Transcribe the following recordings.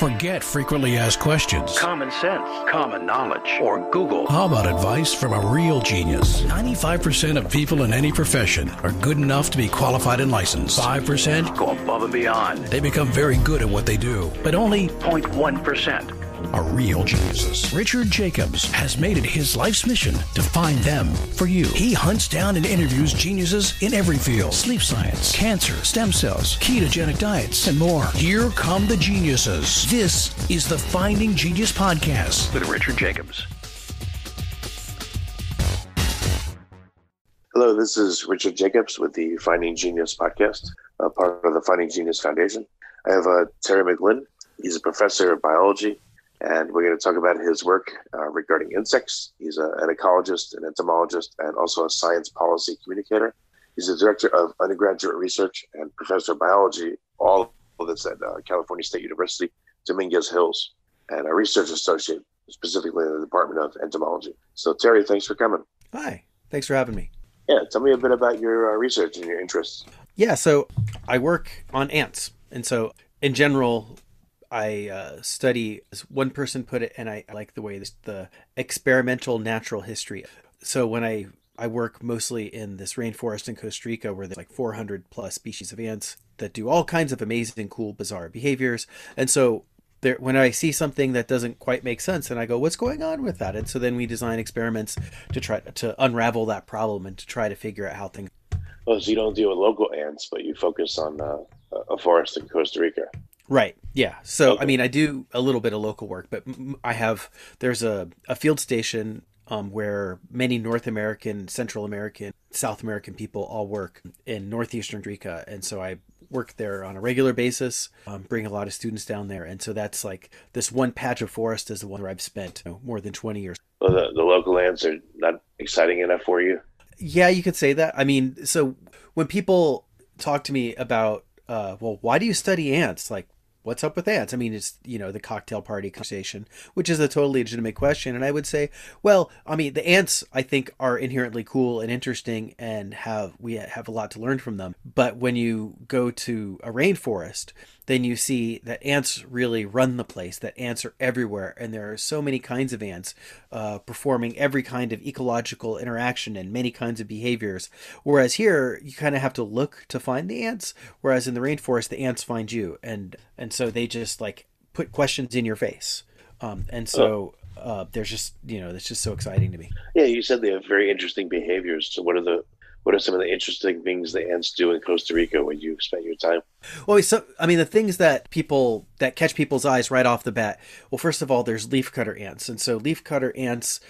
Forget frequently asked questions. Common sense, common knowledge, or Google. How about advice from a real genius? 95% of people in any profession are good enough to be qualified and licensed. 5% go above and beyond. They become very good at what they do, but only 0.1% are real geniuses. Richard Jacobs has made it his life's mission to find them for you. He hunts down and interviews geniuses in every field sleep science, cancer, stem cells, ketogenic diets, and more. Here come the geniuses. This is the Finding Genius Podcast with Richard Jacobs. Hello, this is Richard Jacobs with the Finding Genius podcast, a part of the Finding Genius Foundation. I have uh, Terry McGlynn. He's a professor of biology and we're going to talk about his work uh, regarding insects. He's a, an ecologist, an entomologist, and also a science policy communicator. He's the director of undergraduate research and professor of biology, all of this at uh, California State University, Dominguez Hills, and a research associate specifically in the Department of Entomology. So, Terry, thanks for coming. Hi, thanks for having me. Yeah, tell me a bit about your uh, research and your interests. Yeah, so I work on ants. And so, in general, I uh, study, as one person put it, and I, like the way this, the experimental natural history. So when I I work mostly in this rainforest in Costa Rica where there's like 400 plus species of ants that do all kinds of amazing, cool, bizarre behaviors. And so there, when I see something that doesn't quite make sense, and I go, "What's going on with that?" And so then we design experiments to try to unravel that problem and to try to figure out how things. Oh, so you don't deal with local ants, but you focus on uh, a forest in Costa Rica. Right. Yeah. So okay. I mean, I do a little bit of local work, but I have there's a a field station um, where many North American, Central American, South American people all work in northeastern Drika, and so I work there on a regular basis, um, bring a lot of students down there, and so that's like this one patch of forest is the one where I've spent you know, more than twenty years. Well, the, the local lands are not exciting enough for you. Yeah, you could say that. I mean, so when people talk to me about, uh, well, why do you study ants? Like, what's up with ants? I mean, it's, you know, the cocktail party conversation, which is a totally legitimate question. And I would say, well, I mean, the ants, I think, are inherently cool and interesting and have, we have a lot to learn from them. But when you go to a rainforest, then you see that ants really run the place, that ants are everywhere, and there are so many kinds of ants uh, performing every kind of ecological interaction and many kinds of behaviors. Whereas here, you kind of have to look to find the ants, whereas in the rainforest, the ants find you, and and so they just like put questions in your face. Um, and so oh. uh, there's just you know that's just so exciting to me. Yeah, you said they have very interesting behaviors. So what are the what are some of the interesting things the ants do in Costa Rica when you spend your time? Well, so I mean, the things that people that catch people's eyes right off the bat. Well, first of all, there's leafcutter ants, and so leafcutter ants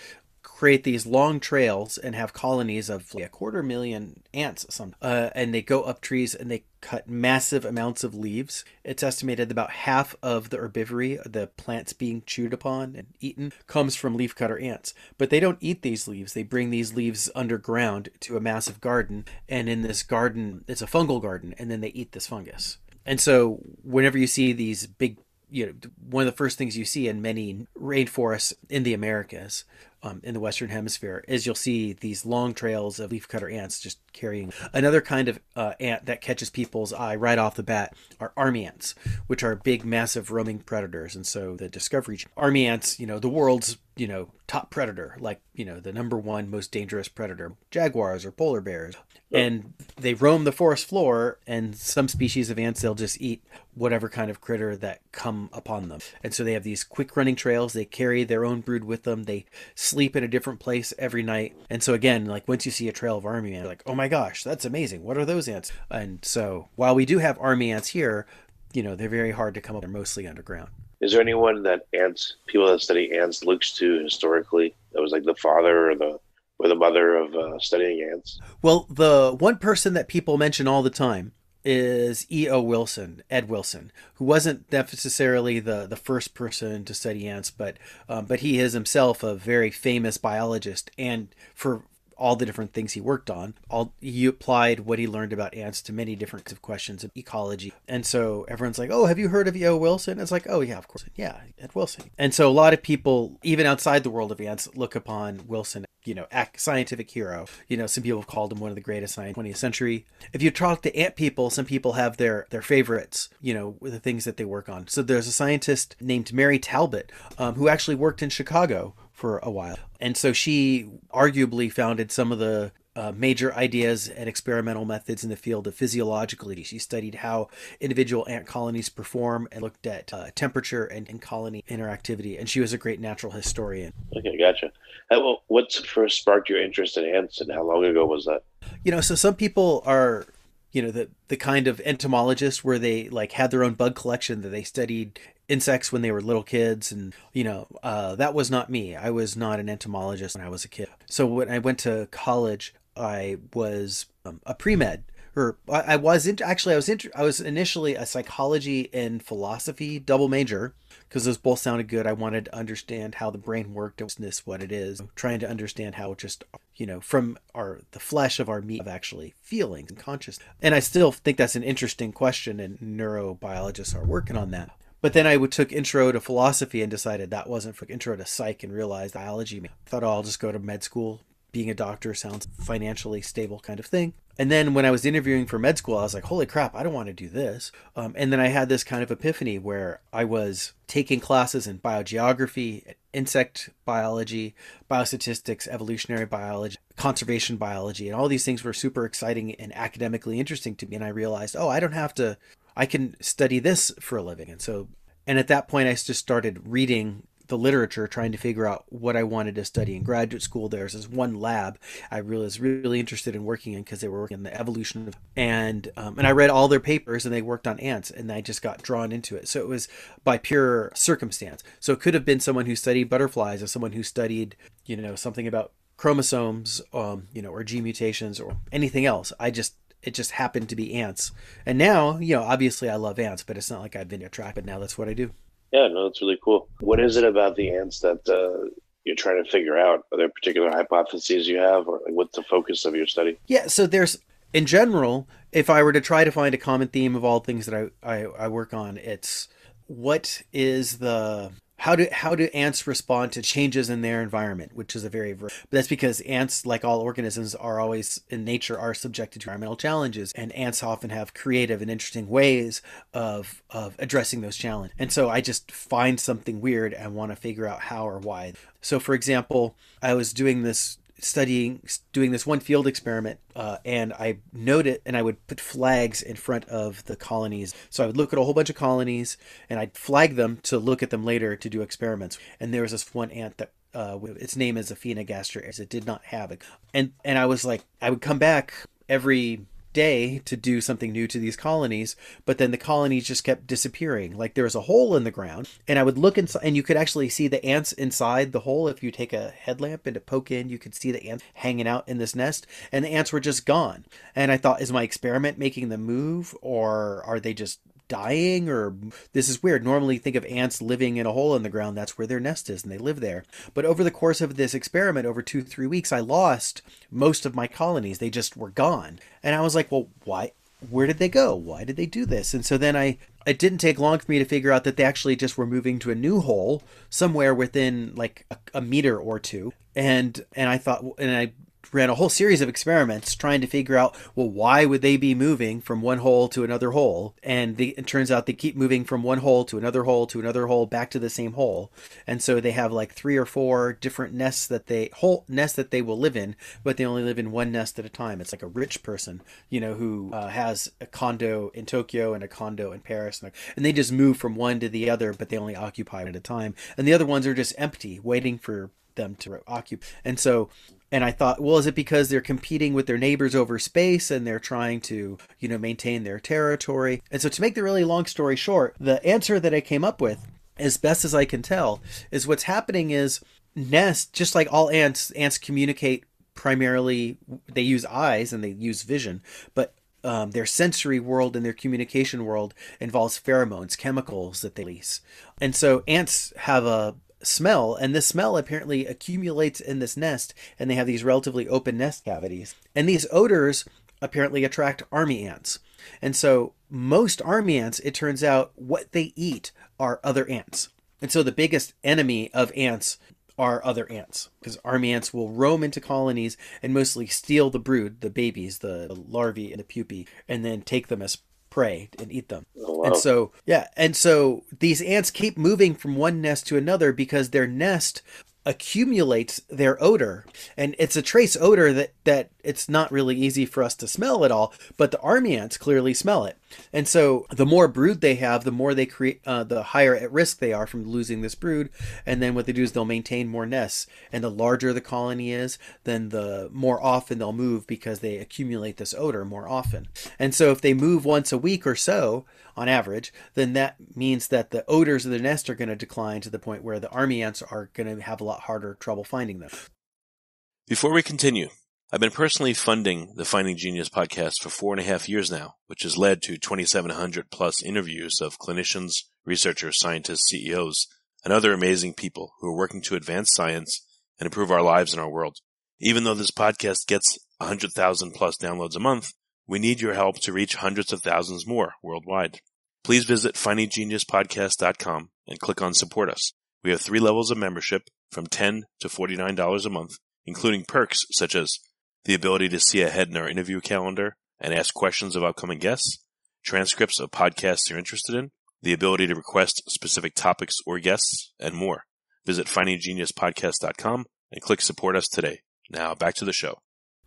create these long trails and have colonies of like a quarter million ants some uh, and they go up trees and they cut massive amounts of leaves it's estimated that about half of the herbivory the plants being chewed upon and eaten comes from leafcutter ants but they don't eat these leaves they bring these leaves underground to a massive garden and in this garden it's a fungal garden and then they eat this fungus and so whenever you see these big you know one of the first things you see in many rainforests in the Americas um, in the Western Hemisphere is you'll see these long trails of leafcutter ants just carrying. Another kind of uh, ant that catches people's eye right off the bat are army ants, which are big, massive roaming predators. And so the Discovery Army ants, you know, the world's you know, top predator, like, you know, the number one most dangerous predator, jaguars or polar bears. And they roam the forest floor, and some species of ants, they'll just eat whatever kind of critter that come upon them. And so they have these quick running trails. They carry their own brood with them. They sleep in a different place every night. And so, again, like, once you see a trail of army ants, like, oh my gosh, that's amazing. What are those ants? And so, while we do have army ants here, you know, they're very hard to come up. They're mostly underground. Is there anyone that ants people that study ants looks to historically that was like the father or the or the mother of uh, studying ants? Well, the one person that people mention all the time is E.O. Wilson, Ed Wilson, who wasn't necessarily the, the first person to study ants, but um, but he is himself a very famous biologist and for all the different things he worked on. All he applied what he learned about ants to many different questions of ecology. And so everyone's like, "Oh, have you heard of E.O. Wilson?" It's like, "Oh yeah, of course, yeah, Ed Wilson." And so a lot of people, even outside the world of ants, look upon Wilson, you know, scientific hero. You know, some people have called him one of the greatest scientists in the 20th century. If you talk to ant people, some people have their their favorites. You know, the things that they work on. So there's a scientist named Mary Talbot um, who actually worked in Chicago for a while. And so she arguably founded some of the uh, major ideas and experimental methods in the field of physiologically. She studied how individual ant colonies perform and looked at uh, temperature and, and, colony interactivity. And she was a great natural historian. Okay, gotcha. what first sparked your interest in ants and how long ago was that? You know, so some people are you know the the kind of entomologists where they like had their own bug collection that they studied insects when they were little kids and you know uh, that was not me i was not an entomologist when i was a kid so when i went to college i was um, a pre-med or I, I was in, actually I was in, I was initially a psychology and philosophy double major because those both sounded good. I wanted to understand how the brain worked and this what it is, trying to understand how just you know from our the flesh of our meat of actually feelings and consciousness. And I still think that's an interesting question, and neurobiologists are working on that. But then I took intro to philosophy and decided that wasn't for intro to psych and realized biology. I thought oh, I'll just go to med school, being a doctor sounds financially stable kind of thing. And then when I was interviewing for med school, I was like, holy crap, I don't want to do this. Um, and then I had this kind of epiphany where I was taking classes in biogeography, insect biology, biostatistics, evolutionary biology, conservation biology, and all these things were super exciting and academically interesting to me. And I realized, oh, I don't have to, I can study this for a living. And so, and at that point, I just started reading the literature trying to figure out what I wanted to study in graduate school. There's this one lab I really was really interested in working in because they were working on the evolution of and um, and I read all their papers and they worked on ants and I just got drawn into it. So it was by pure circumstance. So it could have been someone who studied butterflies or someone who studied you know something about chromosomes, um, you know, or gene mutations or anything else. I just it just happened to be ants. And now, you know, obviously I love ants, but it's not like I've been attracted. Now that's what I do. Yeah, no, that's really cool. What is it about the ants that uh, you're trying to figure out? Are there particular hypotheses you have, or like, what's the focus of your study? Yeah, so there's in general, if I were to try to find a common theme of all things that I, I, I work on, it's what is the how do how do ants respond to changes in their environment which is a very but that's because ants like all organisms are always in nature are subjected to environmental challenges and ants often have creative and interesting ways of of addressing those challenges and so i just find something weird and want to figure out how or why so for example i was doing this studying doing this one field experiment uh, and i note it and i would put flags in front of the colonies so i would look at a whole bunch of colonies and i'd flag them to look at them later to do experiments and there was this one ant that uh, its name is Aphenogaster, as it did not have it. And and I was like, I would come back every day to do something new to these colonies, but then the colonies just kept disappearing. Like there was a hole in the ground, and I would look inside, and you could actually see the ants inside the hole. If you take a headlamp and to poke in, you could see the ants hanging out in this nest, and the ants were just gone. And I thought, is my experiment making them move, or are they just dying or this is weird. Normally think of ants living in a hole in the ground. That's where their nest is and they live there. But over the course of this experiment, over two, three weeks, I lost most of my colonies. They just were gone. And I was like, well, why? Where did they go? Why did they do this? And so then I it didn't take long for me to figure out that they actually just were moving to a new hole somewhere within like a, a meter or two and and i thought and i ran a whole series of experiments trying to figure out well why would they be moving from one hole to another hole and it turns out they keep moving from one hole to another hole to another hole back to the same hole and so they have like three or four different nests that they whole nests that they will live in but they only live in one nest at a time it's like a rich person you know who uh, has a condo in tokyo and a condo in paris and, and they just move from one to the other but they only occupy one at a time and the other ones are just empty waiting for them to occupy. And so and I thought, well, is it because they're competing with their neighbors over space and they're trying to, you know, maintain their territory? And so, to make the really long story short, the answer that I came up with, as best as I can tell, is what's happening is nest, just like all ants, ants communicate primarily, they use eyes and they use vision, but um, their sensory world and their communication world involves pheromones, chemicals that they release. And so ants have a smell, and this smell apparently accumulates in this nest, and they have these relatively open nest cavities. And these odors apparently attract army ants. And so, most army ants, it turns out, what they eat are other ants. And so, the biggest enemy of ants are other ants because army ants will roam into colonies and mostly steal the brood, the babies, the larvae, and the pupae, and then take them as prey and eat them. wow. And so, yeah, and so these ants keep moving from one nest to another because their nest accumulates their odor and it's a trace odor that that it's not really easy for us to smell at all, but the army ants clearly smell it. And so the more brood they have, the more they create, uh, the higher at risk they are from losing this brood. And then what they do is they'll maintain more nests. And the larger the colony is, then the more often they'll move because they accumulate this odor more often. And so if they move once a week or so on average, then that means that the odors of the nest are going to decline to the point where the army ants are going to have a lot harder trouble finding them. Before we continue, I've been personally funding the Finding Genius podcast for four and a half years now, which has led to 2,700 plus interviews of clinicians, researchers, scientists, CEOs, and other amazing people who are working to advance science and improve our lives and our world. Even though this podcast gets 100,000 plus downloads a month, we need your help to reach hundreds of thousands more worldwide. Please visit findinggeniuspodcast.com and click on support us. We have three levels of membership from 10 to $49 a month, including perks such as the ability to see ahead in our interview calendar and ask questions of upcoming guests, transcripts of podcasts you're interested in, the ability to request specific topics or guests, and more. Visit findinggeniuspodcast.com and click support us today. Now back to the show.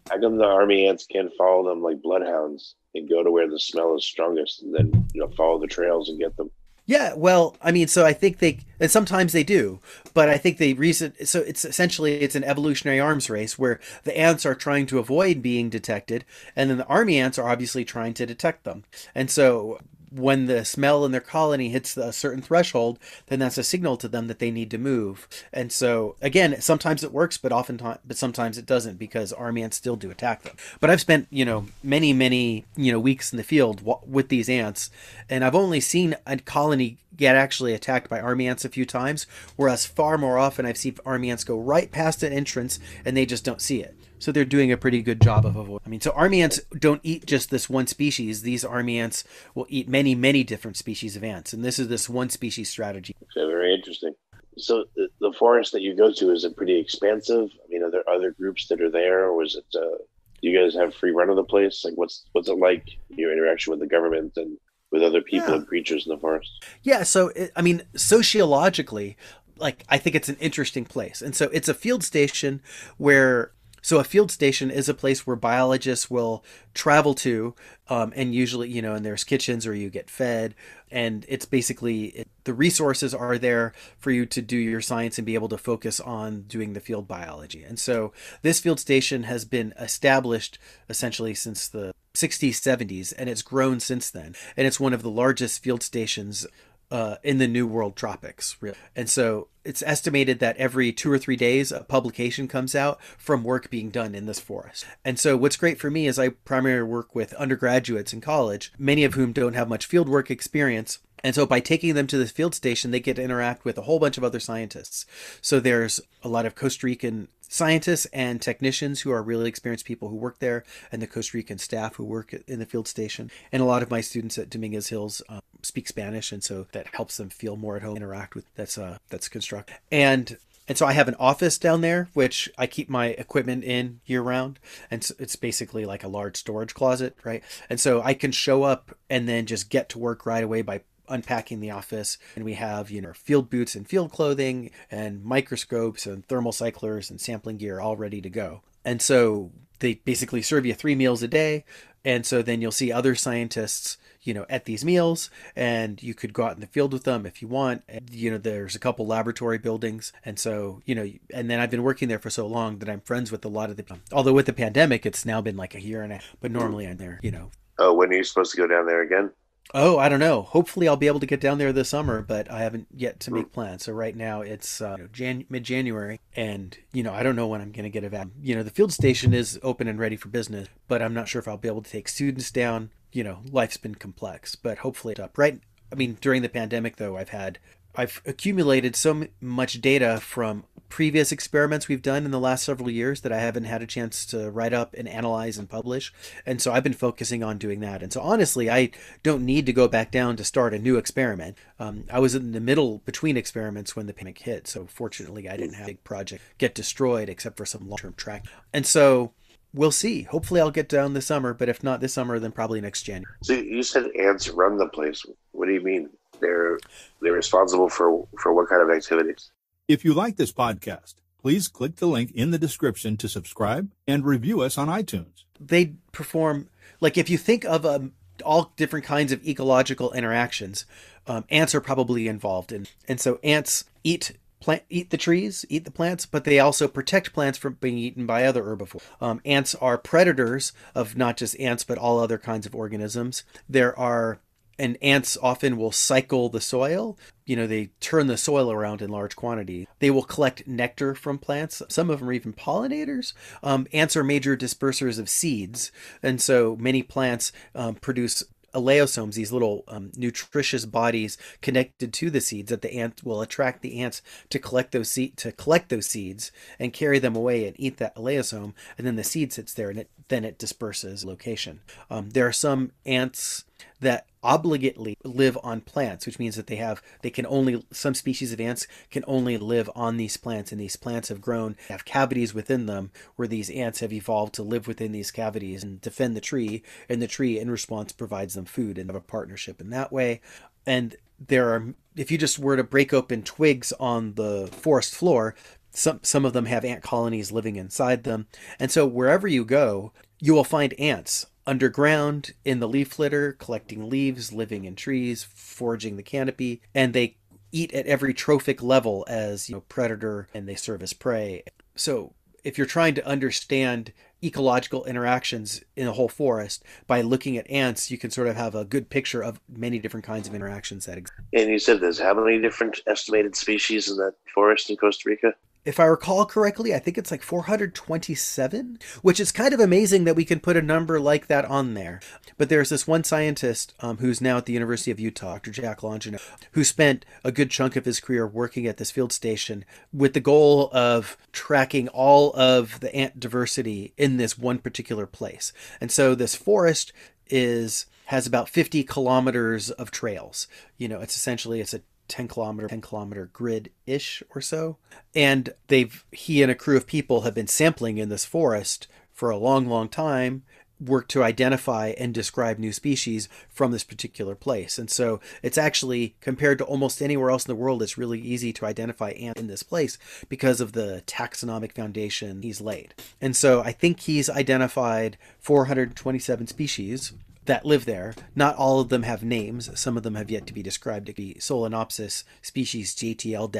How come the army ants can't follow them like bloodhounds and go to where the smell is strongest and then you know follow the trails and get them? Yeah, well, I mean, so I think they, and sometimes they do, but I think they reason. So it's essentially it's an evolutionary arms race where the ants are trying to avoid being detected, and then the army ants are obviously trying to detect them. And so when the smell in their colony hits a certain threshold, then that's a signal to them that they need to move. And so again, sometimes it works, but oftentimes, but sometimes it doesn't because army ants still do attack them. But I've spent you know many many you know weeks in the field w- with these ants, and I've only seen a colony get actually attacked by army ants a few times, whereas far more often I've seen army ants go right past an entrance and they just don't see it. So they're doing a pretty good job of avoiding. I mean, so army ants don't eat just this one species. These army ants will eat many, many different species of ants, and this is this one species strategy. Okay, very interesting. So the, the forest that you go to is it pretty expansive? I mean, are there other groups that are there, or is it? Uh, do you guys have free run of the place? Like, what's what's it like your interaction with the government and with other people yeah. and creatures in the forest? Yeah. So it, I mean, sociologically, like I think it's an interesting place. And so it's a field station where so a field station is a place where biologists will travel to, um, and usually, you know, and there's kitchens or you get fed, and it's basically it, the resources are there for you to do your science and be able to focus on doing the field biology. And so this field station has been established essentially since the 60s, 70s, and it's grown since then. And it's one of the largest field stations uh, in the New World tropics. Really. And so it's estimated that every two or three days a publication comes out from work being done in this forest. And so what's great for me is I primarily work with undergraduates in college, many of whom don't have much fieldwork experience. And so by taking them to this field station, they get to interact with a whole bunch of other scientists. So there's a lot of Costa Rican scientists and technicians who are really experienced people who work there, and the Costa Rican staff who work in the field station. And a lot of my students at Dominguez Hills um, speak Spanish, and so that helps them feel more at home, interact with that's uh, that's construct. And and so I have an office down there, which I keep my equipment in year round. And so it's basically like a large storage closet, right? And so I can show up and then just get to work right away by unpacking the office. And we have, you know, field boots and field clothing and microscopes and thermal cyclers and sampling gear all ready to go. And so they basically serve you three meals a day. And so then you'll see other scientists you know at these meals and you could go out in the field with them if you want and, you know there's a couple laboratory buildings and so you know and then i've been working there for so long that i'm friends with a lot of the although with the pandemic it's now been like a year and a but normally i'm there you know oh when are you supposed to go down there again Oh, I don't know. Hopefully, I'll be able to get down there this summer, but I haven't yet to make plans. So right now, it's uh, you know, Jan- mid January, and you know I don't know when I'm going to get a van. You know, the field station is open and ready for business, but I'm not sure if I'll be able to take students down. You know, life's been complex, but hopefully, it's up right. I mean, during the pandemic, though, I've had I've accumulated so much data from previous experiments we've done in the last several years that I haven't had a chance to write up and analyze and publish. And so I've been focusing on doing that. And so honestly, I don't need to go back down to start a new experiment. Um, I was in the middle between experiments when the panic hit. So fortunately, I didn't have a big project get destroyed except for some long term track. And so we'll see. Hopefully, I'll get down this summer. But if not this summer, then probably next January. So you said ants run the place. What do you mean? they're they're responsible for for what kind of activities. If you like this podcast, please click the link in the description to subscribe and review us on iTunes. They perform like if you think of um, all different kinds of ecological interactions, um, ants are probably involved in, and so ants eat Plant, eat the trees, eat the plants, but they also protect plants from being eaten by other herbivores. Um, ants are predators of not just ants, but all other kinds of organisms. There are and ants often will cycle the soil. You know, they turn the soil around in large quantity. They will collect nectar from plants. Some of them are even pollinators. Um, ants are major dispersers of seeds. And so many plants um, produce aleosomes, these little um, nutritious bodies connected to the seeds that the ant will attract the ants to collect those to collect those seeds and carry them away and eat that aleosome. And then the seed sits there and it, then it disperses location. Um, there are some ants that obligately live on plants, which means that they have they can only some species of ants can only live on these plants, and these plants have grown have cavities within them where these ants have evolved to live within these cavities and defend the tree, and the tree in response provides them food and have a partnership in that way. And there are if you just were to break open twigs on the forest floor, some some of them have ant colonies living inside them. And so wherever you go, you will find ants underground in the leaf litter, collecting leaves, living in trees, foraging the canopy, and they eat at every trophic level as you know, predator and they serve as prey. So if you're trying to understand ecological interactions in a whole forest by looking at ants you can sort of have a good picture of many different kinds of interactions that exist and you said there's how many different estimated species in that forest in costa rica if I recall correctly, I think it's like 427, which is kind of amazing that we can put a number like that on there. But there's this one scientist um, who's now at the University of Utah, Dr. Jack Longino, who spent a good chunk of his career working at this field station with the goal of tracking all of the ant diversity in this one particular place. And so this forest is has about 50 kilometers of trails you know it's essentially it's a 10 kilometer 10 kilometer grid ish or so and they've he and a crew of people have been sampling in this forest for a long long time work to identify and describe new species from this particular place. And so it's actually compared to almost anywhere else in the world, it's really easy to identify ant in this place because of the taxonomic foundation he's laid. And so I think he's identified 427 species that live there. Not all of them have names. Some of them have yet to be described. It could be Solenopsis species JTL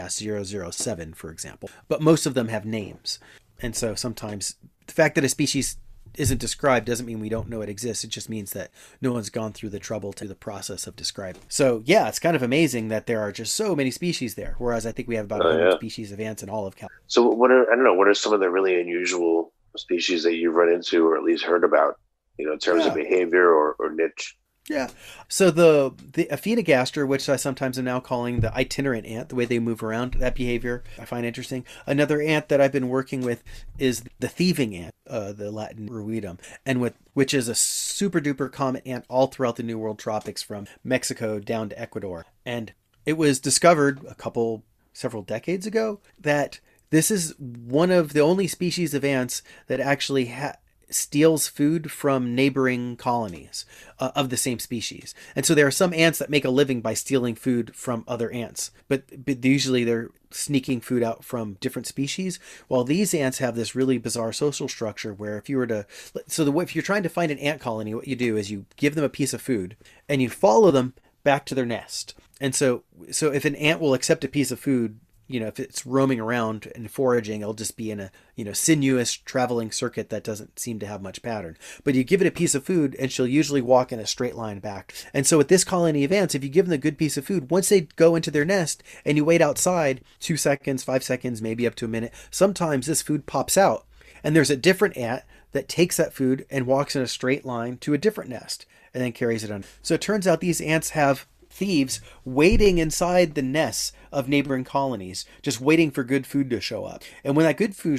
007, for example. But most of them have names. And so sometimes the fact that a species isn't described doesn't mean we don't know it exists. It just means that no one's gone through the trouble to the process of describing. So yeah, it's kind of amazing that there are just so many species there. Whereas I think we have about 100 yeah. species of ants in all of California. So what are I don't know what are some of the really unusual species that you've run into or at least heard about you know, in terms yeah. of behavior or, or niche. Yeah. So the the Aphidogaster, which I sometimes am now calling the itinerant ant, the way they move around, that behavior I find interesting. Another ant that I've been working with is the thieving ant, uh, the Latin ruidum, and with which is a super duper common ant all throughout the New World tropics from Mexico down to Ecuador. And it was discovered a couple several decades ago that this is one of the only species of ants that actually ha- steals food from neighboring colonies uh, of the same species. And so there are some ants that make a living by stealing food from other ants, but, but usually they're sneaking food out from different species. While these ants have this really bizarre social structure where if you were to, so the, if you're trying to find an ant colony, what you do is you give them a piece of food and you follow them back to their nest. And so, so if an ant will accept a piece of food, you know, if it's roaming around and foraging, it'll just be in a, you know, sinuous traveling circuit that doesn't seem to have much pattern. But you give it a piece of food and she'll usually walk in a straight line back. And so with this colony of ants, if you give them a good piece of food, once they go into their nest and you wait outside two seconds, five seconds, maybe up to a minute, sometimes this food pops out and there's a different ant that takes that food and walks in a straight line to a different nest and then carries it on. So it turns out these ants have thieves waiting inside the nests of neighboring colonies, just waiting for good food to show up. And when that good food,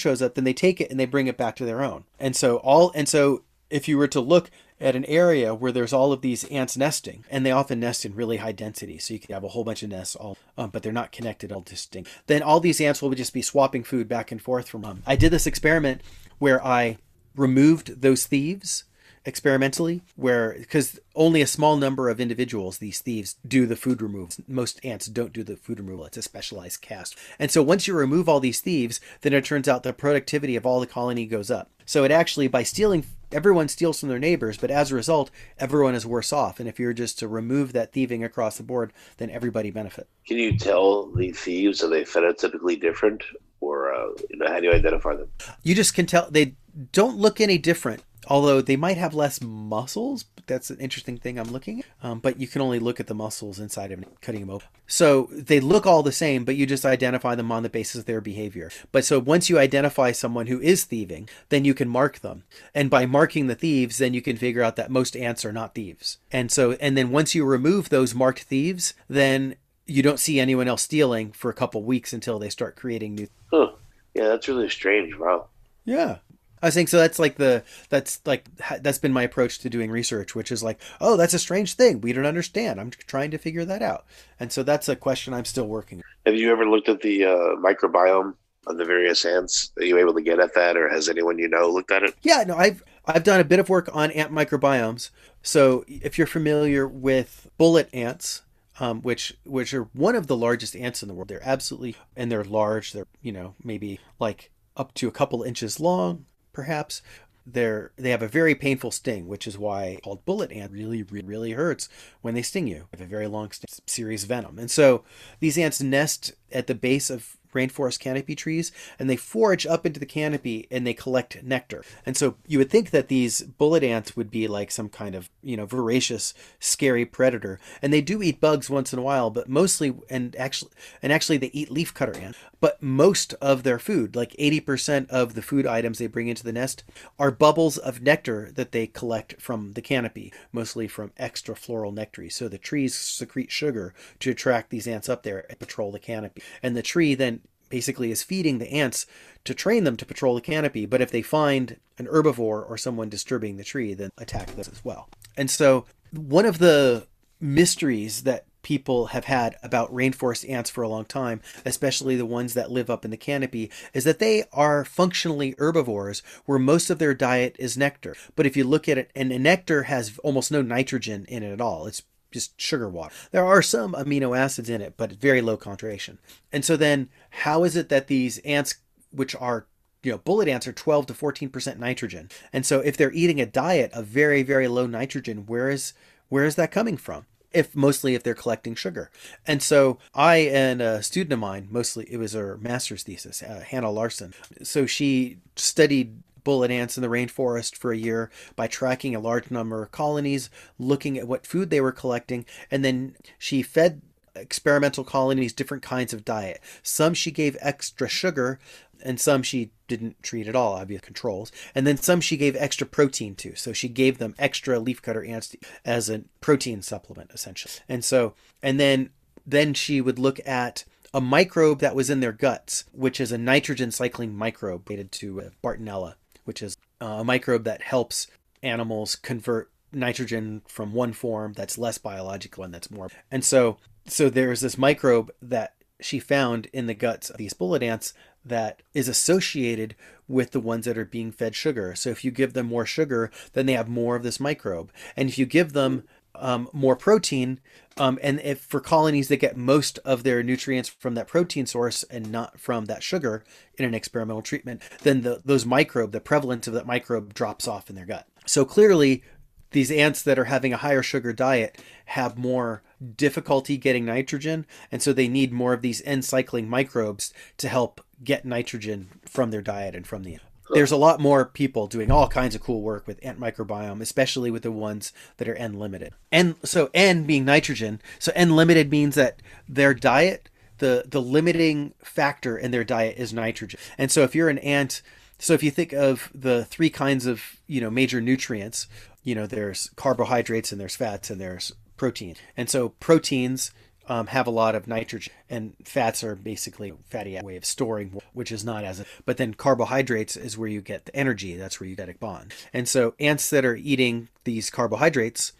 shows up, then they take it and they bring it back to their own. And so all, and so if you were to look at an area where there's all of these ants nesting, and they often nest in really high density, so you can have a whole bunch of nests all, um, but they're not connected, all distinct. Then all these ants will just be swapping food back and forth from them. Um, I did this experiment where I removed those thieves experimentally, where because only a small number of individuals, these thieves, do the food removal. Most ants don't do the food removal. It's a specialized cast. And so once you remove all these thieves, then it turns out the productivity of all the colony goes up. So it actually, by stealing, everyone steals from their neighbors, but as a result, everyone is worse off. And if you're just to remove that thieving across the board, then everybody benefit. Can you tell the thieves are they phenotypically different, or uh, you know, how do you identify them? You just can tell they don't look any different although they might have less muscles. that's an interesting thing I'm looking at. Um, but you can only look at the muscles inside of cutting them open. So they look all the same, but you just identify them on the basis of their behavior. But so once you identify someone who is thieving, then you can mark them. And by marking the thieves, then you can figure out that most ants are not thieves. And so, and then once you remove those marked thieves, then you don't see anyone else stealing for a couple weeks until they start creating new. Huh. Yeah, that's really strange. Wow. Yeah. I was saying, so that's like the that's like that's been my approach to doing research, which is like, oh, that's a strange thing we don't understand. I'm trying to figure that out, and so that's a question I'm still working. Have you ever looked at the uh, microbiome of the various ants? Are you able to get at that, or has anyone you know looked at it? Yeah, no, I've I've done a bit of work on ant microbiomes. So if you're familiar with bullet ants, um, which which are one of the largest ants in the world, they're absolutely and they're large. They're you know maybe like up to a couple inches long perhaps they're they have a very painful sting, which is why called bullet ant really really hurts when they sting you. They have a very long sting, serious venom, and so these ants nest at the base of rainforest canopy trees, and they forage up into the canopy and they collect nectar. And so you would think that these bullet ants would be like some kind of, you know, voracious, scary predator. And they do eat bugs once in a while, but mostly and actually and actually they eat leafcutter ants. But most of their food, like 80% of the food items they bring into the nest are bubbles of nectar that they collect from the canopy, mostly from extrafloral nectaries. So the trees secrete sugar to attract these ants up there and patrol the canopy. And the tree then basically is feeding the ants to train them to patrol the canopy. But if they find an herbivore or someone disturbing the tree, then attack those as well. And so one of the mysteries that people have had about rainforest ants for a long time, especially the ones that live up in the canopy, is that they are functionally herbivores where most of their diet is nectar. But if you look at it, and nectar has almost no nitrogen in it at all. It's just sugar water. There are some amino acids in it, but very low concentration. And so then how is it that these ants, which are you know, bullet ants are 12 to 14% nitrogen. And so if they're eating a diet of very, very low nitrogen, where is where is that coming from? If mostly if they're collecting sugar. And so I and a student of mine, mostly it was her master's thesis, uh, Hannah Larson. So she studied bullet ants in the rainforest for a year by tracking a large number of colonies, looking at what food they were collecting, and then she fed experimental colonies different kinds of diet. Some she gave extra sugar, and some she didn't treat at all, obvious controls. And then some she gave extra protein to. So she gave them extra leafcutter ants as a protein supplement, essentially. And so, and then then she would look at a microbe that was in their guts, which is a nitrogen cycling microbe related to uh, Bartonella, which is uh, a microbe that helps animals convert nitrogen from one form that's less biological and that's more. And so so there is this microbe that she found in the guts of these bullet ants that is associated with the ones that are being fed sugar. So if you give them more sugar, then they have more of this microbe. And if you give them um, more protein, um, and if for colonies that get most of their nutrients from that protein source and not from that sugar in an experimental treatment, then the, those microbe, the prevalence of that microbe drops off in their gut. So clearly, these ants that are having a higher sugar diet have more difficulty getting nitrogen, and so they need more of these N cycling microbes to help get nitrogen from their diet and from the ant. There's a lot more people doing all kinds of cool work with ant microbiome, especially with the ones that are N limited. And so N being nitrogen, so N limited means that their diet, the the limiting factor in their diet is nitrogen. And so if you're an ant, so if you think of the three kinds of, you know, major nutrients, you know, there's carbohydrates and there's fats and there's protein. And so proteins um, have a lot of nitrogen and fats are basically fatty way of storing which is not as a, but then carbohydrates is where you get the energy that's where you get a bond and so ants that are eating these carbohydrates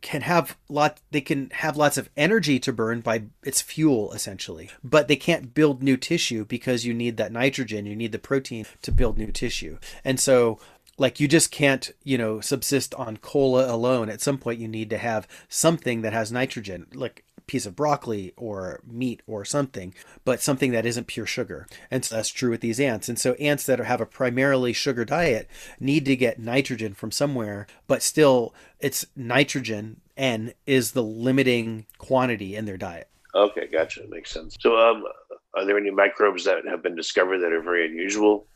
can have lot they can have lots of energy to burn by its fuel essentially but they can't build new tissue because you need that nitrogen you need the protein to build new tissue and so like you just can't you know subsist on cola alone at some point you need to have something that has nitrogen like a piece of broccoli or meat or something but something that isn't pure sugar and so that's true with these ants and so ants that have a primarily sugar diet need to get nitrogen from somewhere but still it's nitrogen n is the limiting quantity in their diet okay gotcha makes sense so um are there any microbes that have been discovered that are very unusual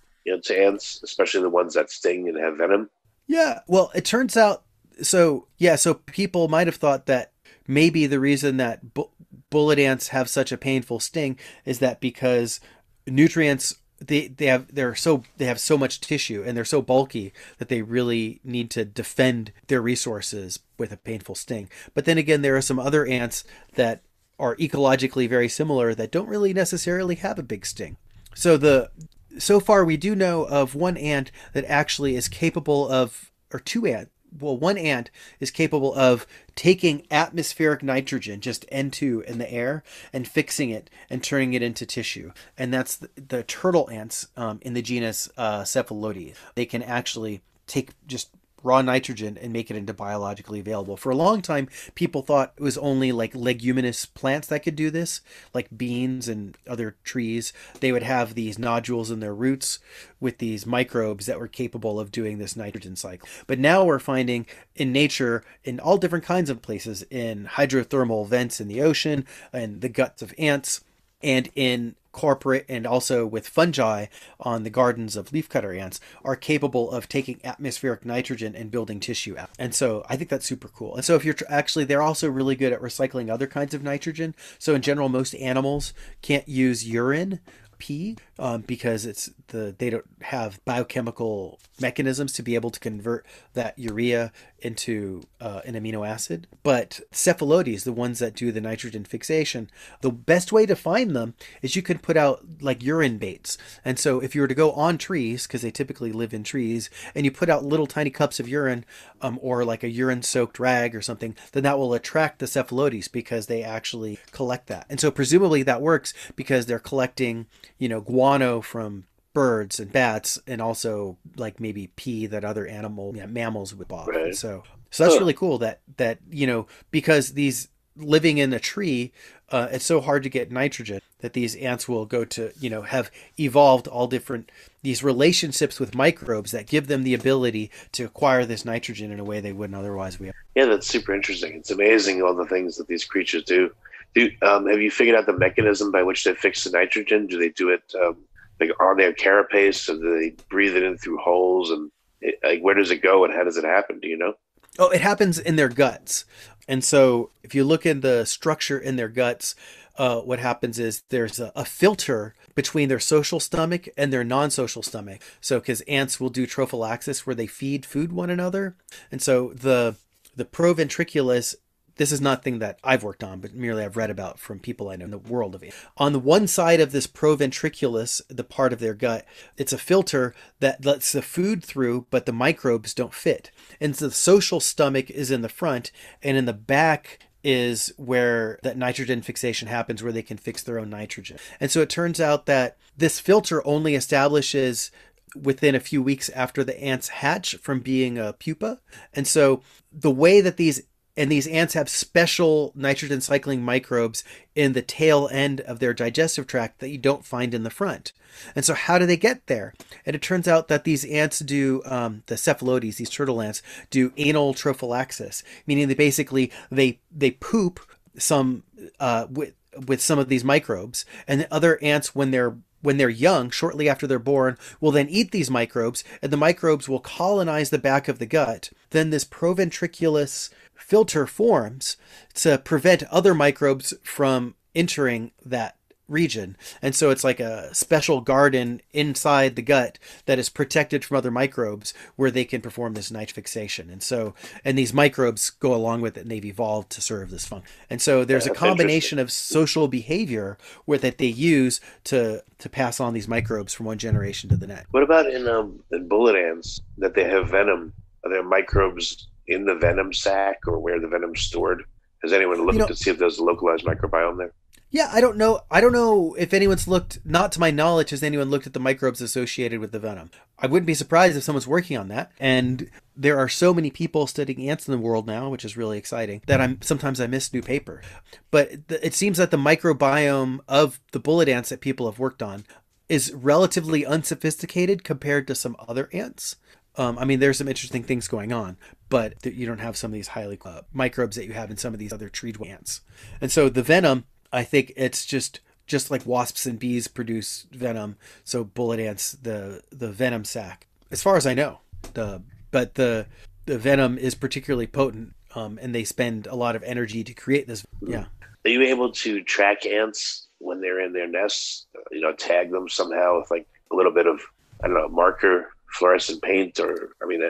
to ants, especially the ones that sting and have venom? Yeah. Well, it turns out so yeah, so people might have thought that maybe the reason that bu- bullet ants have such a painful sting is that because nutrients they they have they're so they have so much tissue and they're so bulky that they really need to defend their resources with a painful sting. But then again, there are some other ants that are ecologically very similar that don't really necessarily have a big sting. So the so far we do know of one ant that actually is capable of, or two ant. Well, one ant is capable of taking atmospheric nitrogen, just N2 in the air, and fixing it and turning it into tissue. And that's the, the turtle ants um, in the genus uh, Cephalotes. They can actually take just raw nitrogen and make it into biologically available. For a long time, people thought it was only like leguminous plants that could do this, like beans and other trees. They would have these nodules in their roots with these microbes that were capable of doing this nitrogen cycle. But now we're finding in nature, in all different kinds of places, in hydrothermal vents in the ocean and the guts of ants and in corporate and also with fungi on the gardens of leafcutter ants are capable of taking atmospheric nitrogen and building tissue out. And so I think that's super cool. And so if you're actually, they're also really good at recycling other kinds of nitrogen. So in general, most animals can't use urine pee um, because it's the they don't have biochemical mechanisms to be able to convert that urea into uh, an amino acid. But cephalotes, the ones that do the nitrogen fixation, the best way to find them is you can put out like urine baits. And so if you were to go on trees, because they typically live in trees, and you put out little tiny cups of urine um, or like a urine soaked rag or something, then that will attract the cephalotes because they actually collect that. And so presumably that works because they're collecting, you know, guano guano from birds and bats and also like maybe pee that other animal you know, mammals would bother. Right. So so that's huh. really cool that that you know because these living in a tree uh, it's so hard to get nitrogen that these ants will go to you know have evolved all different these relationships with microbes that give them the ability to acquire this nitrogen in a way they wouldn't otherwise we yeah that's super interesting it's amazing all the things that these creatures do do, um, have you figured out the mechanism by which they fix the nitrogen? Do they do it um, like on their carapace? Or do they breathe it in through holes? And it, eh, like, where does it go and how does it happen? Do you know? Oh, it happens in their guts. And so if you look at the structure in their guts, uh, what happens is there's a, a, filter between their social stomach and their non-social stomach. So because ants will do trophallaxis where they feed food one another. And so the the proventriculus this is not thing that I've worked on, but merely I've read about from people I know in the world of it. On the one side of this proventriculus, the part of their gut, it's a filter that lets the food through, but the microbes don't fit. And so the social stomach is in the front, and in the back is where that nitrogen fixation happens, where they can fix their own nitrogen. And so it turns out that this filter only establishes within a few weeks after the ants hatch from being a pupa. And so the way that these and these ants have special nitrogen cycling microbes in the tail end of their digestive tract that you don't find in the front. And so, how do they get there? And it turns out that these ants do, um, the cephalotes, these turtle ants, do anal trophallaxis, meaning they basically they they poop some uh, with with some of these microbes, and other ants, when they're when they're young, shortly after they're born, will then eat these microbes, and the microbes will colonize the back of the gut. Then this proventriculus filter forms to prevent other microbes from entering that region. And so it's like a special garden inside the gut that is protected from other microbes where they can perform this night fixation. And so, and these microbes go along with it and they've evolved to serve this function. And so there's That's a combination of social behavior where that they use to, to pass on these microbes from one generation to the next. What about in, um, in bullet ants that they have venom? Are there microbes in the venom sac or where the venom's stored? Has anyone looked you know, to see if there's a localized microbiome there? Yeah, I don't know. I don't know if anyone's looked. Not to my knowledge, has anyone looked at the microbes associated with the venom. I wouldn't be surprised if someone's working on that. And there are so many people studying ants in the world now, which is really exciting. That I'm sometimes I miss new paper, but it seems that the microbiome of the bullet ants that people have worked on is relatively unsophisticated compared to some other ants. Um, I mean, there's some interesting things going on, but you don't have some of these highly uh, microbes that you have in some of these other tree ants. And so the venom I think it's just just like wasps and bees produce venom, so bullet ants the the venom sac. As far as I know, the but the the venom is particularly potent, um, and they spend a lot of energy to create this. Hmm. Yeah. Are you able to track ants when they're in their nests? You know, tag them somehow with like a little bit of I don't know marker, fluorescent paint, or I mean,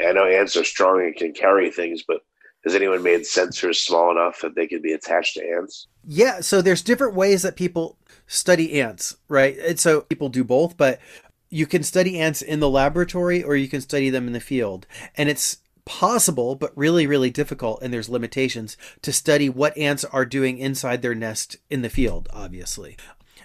I know ants are strong and can carry things, but has anyone made sensors small enough that they could be attached to ants? Yeah, so there's different ways that people study ants, right? And so people do both, but you can study ants in the laboratory or you can study them in the field. And it's possible, but really, really difficult, and there's limitations to study what ants are doing inside their nest in the field, obviously.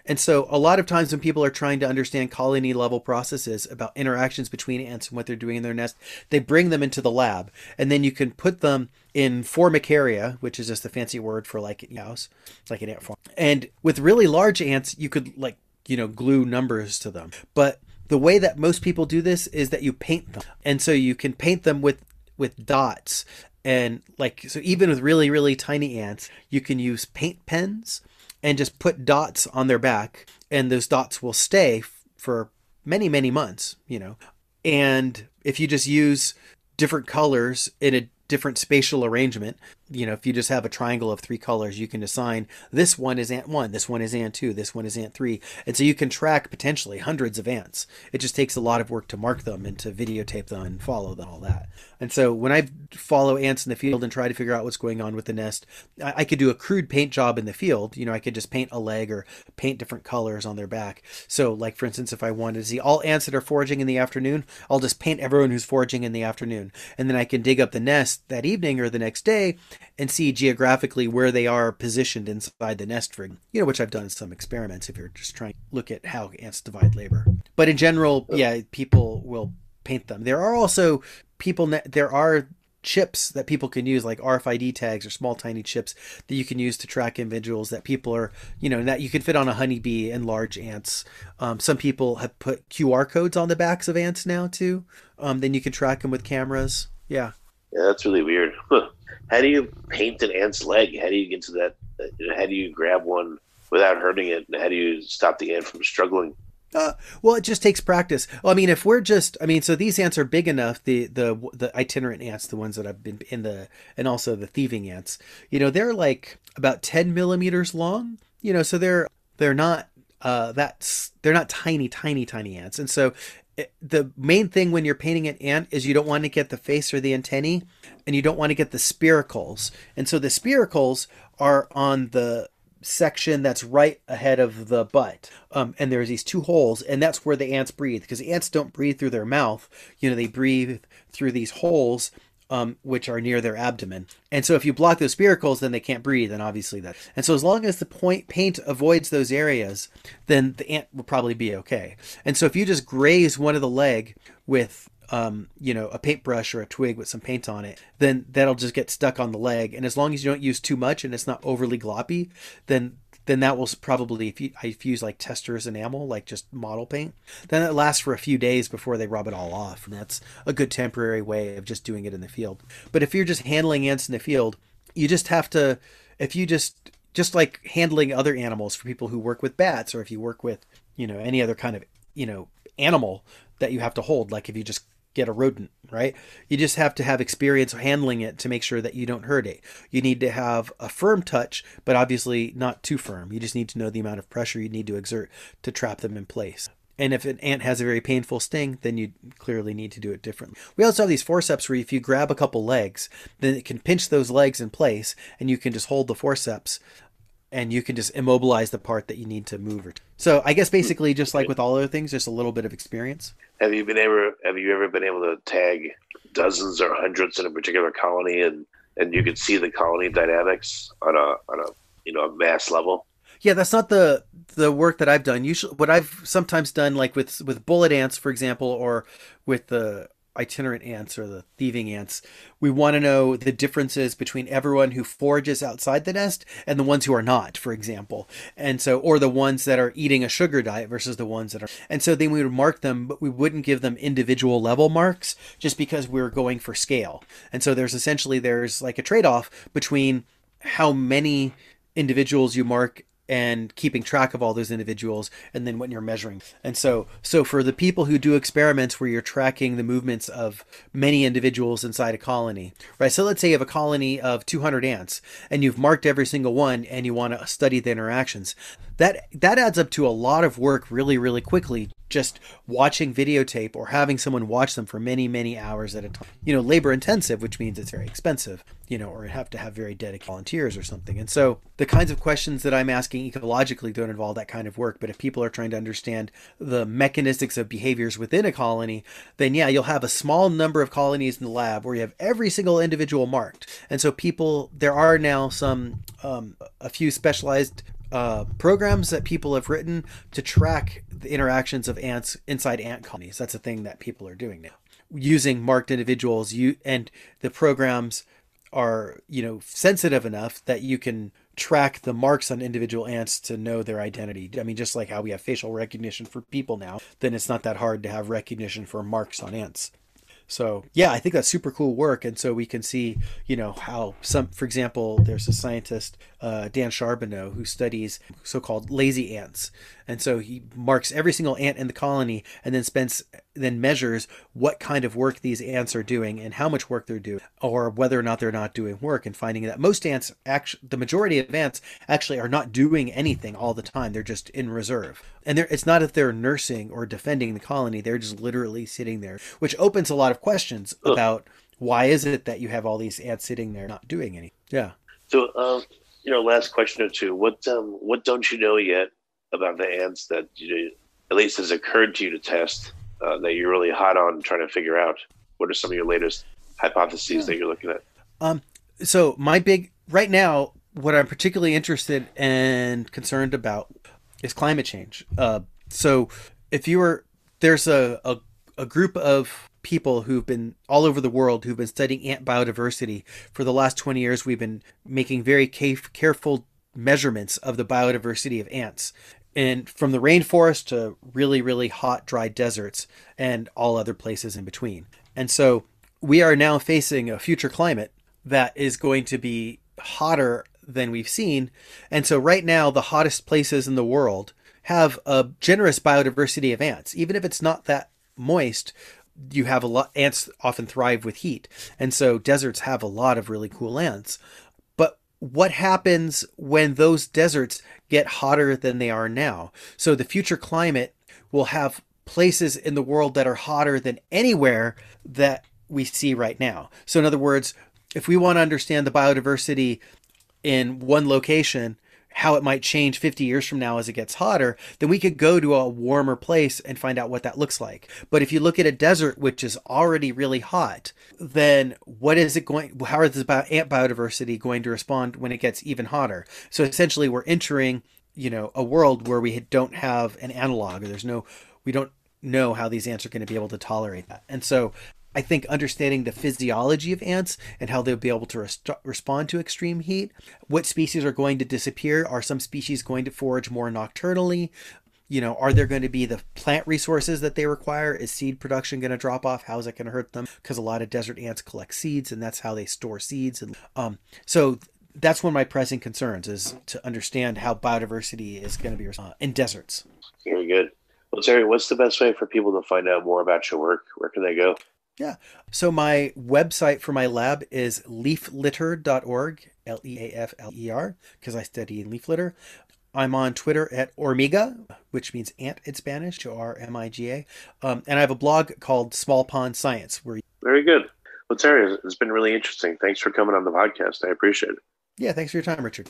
And so, a lot of times when people are trying to understand colony level processes about interactions between ants and what they're doing in their nest, they bring them into the lab. And then you can put them in formicaria, which is just a fancy word for like a house, like an ant farm. And with really large ants, you could like, you know, glue numbers to them. But the way that most people do this is that you paint them. And so you can paint them with with dots and like so even with really really tiny ants you can use paint pens and just put dots on their back, and those dots will stay for many, many months, you know. And if you just use different colors in a different spatial arrangement, you know, if you just have a triangle of three colors, you can assign this one is ant one, this one is ant two, this one is ant three. And so you can track potentially hundreds of ants. It just takes a lot of work to mark them and to videotape them and follow them, all that. And so when I follow ants in the field and try to figure out what's going on with the nest, I, I could do a crude paint job in the field. You know, I could just paint a leg or paint different colors on their back. So, like, for instance, if I wanted to see all ants that are foraging in the afternoon, I'll just paint everyone who's foraging in the afternoon. And then I can dig up the nest that evening or the next day and see geographically where they are positioned inside the nest ring. you know, which I've done some experiments if you're just trying to look at how ants divide labor. But in general, oh. yeah, people will paint them. There are also people, there are chips that people can use like RFID tags or small tiny chips that you can use to track individuals that people are you know that you can fit on a honeybee and large ants um, some people have put QR codes on the backs of ants now too um, then you can track them with cameras yeah yeah that's really weird how do you paint an ant's leg? How do you get to that? How do you grab one without hurting it? And how do you stop the ant from struggling? Uh, well, it just takes practice. Well, I mean, if we're just, I mean, so these ants are big enough. The the the itinerant ants, the ones that I've been in the, and also the thieving ants. You know, they're like about ten millimeters long. You know, so they're they're not uh, that's they're not tiny, tiny, tiny ants. And so the main thing when you're painting an ant is you don't want to get the face or the antennae and you don't want to get the spiracles. And so the spiracles are on the section that's right ahead of the butt. Um, and there's these two holes, and that's where the ants breathe because ants don't breathe through their mouth. You know, they breathe through these holes um, which are near their abdomen. And so if you block those spiracles, then they can't breathe, and obviously that. And so as long as the point paint avoids those areas, then the ant will probably be okay. And so if you just graze one of the leg with um, you know, a paintbrush or a twig with some paint on it, then that'll just get stuck on the leg. And as long as you don't use too much and it's not overly gloppy, then then that will probably if you if you use like tester's enamel, like just model paint, then it lasts for a few days before they rub it all off. And that's a good temporary way of just doing it in the field. But if you're just handling ants in the field, you just have to if you just just like handling other animals for people who work with bats or if you work with, you know, any other kind of, you know, animal that you have to hold, like if you just get a rodent, right? You just have to have experience handling it to make sure that you don't hurt it. You need to have a firm touch, but obviously not too firm. You just need to know the amount of pressure you need to exert to trap them in place. And if an ant has a very painful sting, then you clearly need to do it differently. We also have these forceps where if you grab a couple legs, then it can pinch those legs in place and you can just hold the forceps and you can just immobilize the part that you need to move or t- so i guess basically just like with all other things just a little bit of experience have you been ever have you ever been able to tag dozens or hundreds in a particular colony and and you can see the colony dynamics on a on a you know a mass level yeah that's not the the work that i've done usually what i've sometimes done like with with bullet ants for example or with the itinerant ants or the thieving ants. We want to know the differences between everyone who forages outside the nest and the ones who are not, for example. And so, or the ones that are eating a sugar diet versus the ones that are. And so then we would mark them, but we wouldn't give them individual level marks just because we are going for scale. And so there's essentially, there's like a trade off between how many individuals you mark and keeping track of all those individuals and then when you're measuring and so so for the people who do experiments where you're tracking the movements of many individuals inside a colony right so let's say you have a colony of 200 ants and you've marked every single one and you want to study the interactions that that adds up to a lot of work really really quickly just watching videotape or having someone watch them for many many hours at a time you know labor intensive which means it's very expensive you know or have to have very dedicated volunteers or something and so the kinds of questions that i'm asking ecologically don't involve that kind of work but if people are trying to understand the mechanistics of behaviors within a colony then yeah you'll have a small number of colonies in the lab where you have every single individual marked and so people there are now some um, a few specialized uh, programs that people have written to track the interactions of ants inside ant colonies. That's a thing that people are doing now using marked individuals. You and the programs are you know sensitive enough that you can track the marks on individual ants to know their identity. I mean, just like how we have facial recognition for people now, then it's not that hard to have recognition for marks on ants. So yeah, I think that's super cool work, and so we can see, you know, how some, for example, there's a scientist uh, Dan Charbonneau who studies so-called lazy ants, and so he marks every single ant in the colony and then spends then measures what kind of work these ants are doing and how much work they're doing, or whether or not they're not doing work, and finding that most ants, actually, the majority of ants, actually are not doing anything all the time. They're just in reserve. And it's not that they're nursing or defending the colony, they're just literally sitting there, which opens a lot of questions about why is it that you have all these ants sitting there not doing anything. Yeah. So, um, you know, last question or two. What um, what don't you know yet about the ants that you, at least has occurred to you to test? uh, that you're really hot on trying to figure out? What are some of your latest hypotheses yeah. that you're looking at? Um, so my big right now, what I'm particularly interested and concerned about is climate change. Uh, so if you were there's a, a, a group of people who've been all over the world who've been studying ant biodiversity for the last 20 years we've been making very careful measurements of the biodiversity of ants and from the rainforest to really, really hot, dry deserts and all other places in between. And so we are now facing a future climate that is going to be hotter than we've seen. And so right now, the hottest places in the world have a generous biodiversity of ants. Even if it's not that moist, you have a lot, ants often thrive with heat. And so deserts have a lot of really cool ants. But what happens when those deserts get hotter than they are now. So the future climate will have places in the world that are hotter than anywhere that we see right now. So in other words, if we want to understand the biodiversity in one location, how it might change 50 years from now as it gets hotter, then we could go to a warmer place and find out what that looks like. But if you look at a desert which is already really hot, then what is it going how is this ant biodiversity going to respond when it gets even hotter? So essentially we're entering, you know, a world where we don't have an analog there's no we don't know how these ants are going to be able to tolerate that. And so I think understanding the physiology of ants and how they'll be able to rest- respond to extreme heat, what species are going to disappear, are some species going to forage more nocturnally, you know, are there going to be the plant resources that they require? Is seed production going to drop off? How's it going to hurt them? Because a lot of desert ants collect seeds, and that's how they store seeds. And um, so that's one of my pressing concerns is to understand how biodiversity is going to be uh, in deserts. Very good. Well, Terry, what's the best way for people to find out more about your work? Where can they go? Yeah. So my website for my lab is leaflitter.org, L E A F L E R, because I study in leaf litter. I'm on Twitter at Ormiga, which means ant in Spanish, O R M I G A. Um, and I have a blog called Small Pond Science. where Very good. Well, Terry, it's been really interesting. Thanks for coming on the podcast. I appreciate it. Yeah, thanks for your time, Richard.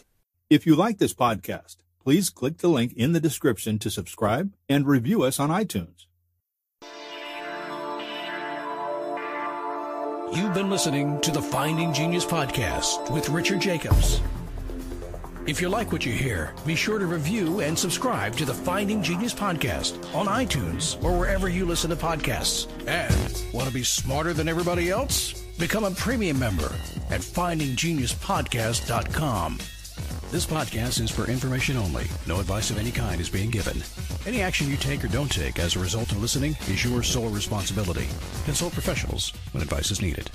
If you like this podcast, please click the link in the description to subscribe and review us on iTunes. You've been listening to the Finding Genius podcast with Richard Jacobs. If you like what you hear, be sure to review and subscribe to the Finding Genius podcast on iTunes or wherever you listen to podcasts. And want to be smarter than everybody else? Become a premium member at findinggeniuspodcast.com. This podcast is for information only. No advice of any kind is being given. Any action you take or don't take as a result of listening is your sole responsibility. Consult professionals when advice is needed.